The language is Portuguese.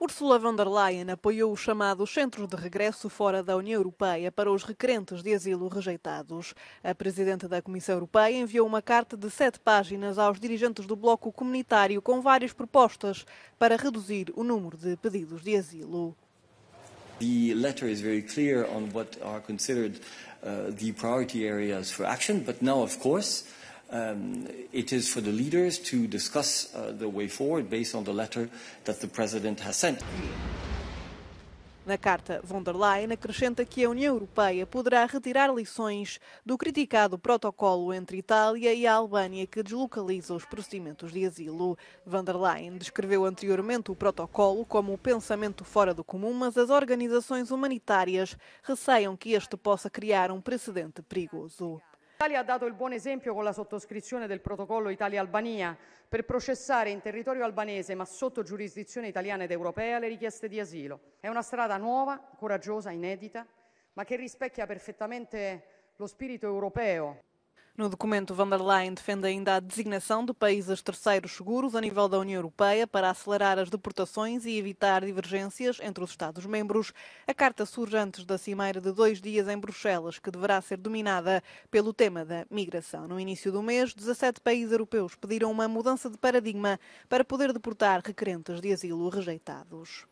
Ursula von der Leyen apoiou os chamados centros de regresso fora da União Europeia para os requerentes de asilo rejeitados. A Presidente da Comissão Europeia enviou uma carta de sete páginas aos dirigentes do bloco comunitário com várias propostas para reduzir o número de pedidos de asilo. The letter is very clear on what are considered uh, the priority areas for action, but now, of course, um, it is for the leaders to discuss uh, the way forward based on the letter that the president has sent. Na carta, von der Leyen acrescenta que a União Europeia poderá retirar lições do criticado protocolo entre Itália e a Albânia que deslocaliza os procedimentos de asilo. Von der Leyen descreveu anteriormente o protocolo como um pensamento fora do comum, mas as organizações humanitárias receiam que este possa criar um precedente perigoso. L'Italia ha dato il buon esempio con la sottoscrizione del protocollo Italia-Albania per processare in territorio albanese, ma sotto giurisdizione italiana ed europea, le richieste di asilo. È una strada nuova, coraggiosa, inedita, ma che rispecchia perfettamente lo spirito europeo No documento, van der Leyen defende ainda a designação de países terceiros seguros a nível da União Europeia para acelerar as deportações e evitar divergências entre os Estados-membros. A carta surge antes da cimeira de dois dias em Bruxelas, que deverá ser dominada pelo tema da migração. No início do mês, 17 países europeus pediram uma mudança de paradigma para poder deportar requerentes de asilo rejeitados.